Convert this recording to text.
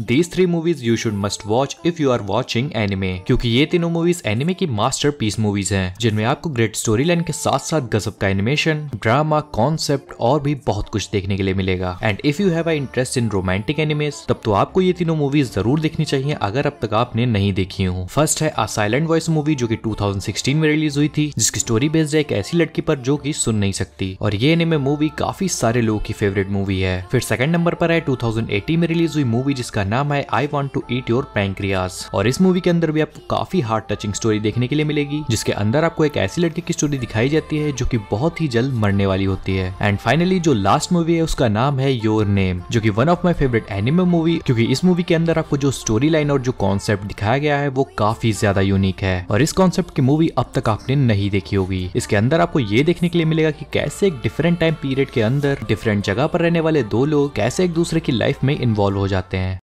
these three movies you should must watch if you are watching anime क्योंकि ये तीनों movies anime की master piece movies है जिनमें आपको ग्रेट स्टोरी लाइन के साथ साथ गजब का एनिमेशन ड्रामा कॉन्सेप्ट और भी बहुत कुछ देखने के लिए मिलेगा and if you have interest in romantic animes तब तो आपको ये तीनों मूवीज जरूर देखनी चाहिए अगर अब तक आपने नहीं देखी हूँ फर्स्ट है अ साइलेंट वॉइस मूवी जो की टू में रिलीज हुई थी जिसकी स्टोरी बेस्ड है एक ऐसी लड़की पर जो की सुन नहीं सकती और ये एनिमे मूवी काफी सारे लोगों की फेवरेट मूवी है फिर सेकंड नंबर पर है टू में रिलीज हुई मूवी जिसका जिसका नाम है I want to eat your pancreas और इस मूवी के अंदर भी आपको काफी हार्ट टचिंग स्टोरी देखने के लिए मिलेगी जिसके अंदर आपको एक ऐसी लड़की की स्टोरी दिखाई जाती है जो की बहुत ही जल्द मरने वाली होती है एंड फाइनली जो लास्ट मूवी है उसका नाम है योर नेम जो की one of my favourite animal movie क्योंकि इस मूवी के अंदर आपको जो स्टोरी लाइन और जो कॉन्सेप्ट दिखाया गया है वो काफी ज्यादा यूनिक है और इस कॉन्सेप्ट की मूवी अब तक आपने नहीं देखी होगी इसके अंदर आपको ये देखने के लिए मिलेगा कि कैसे एक डिफरेंट टाइम पीरियड के अंदर डिफरेंट जगह पर रहने वाले दो लोग कैसे एक दूसरे की लाइफ में इन्वॉल्व हो जाते हैं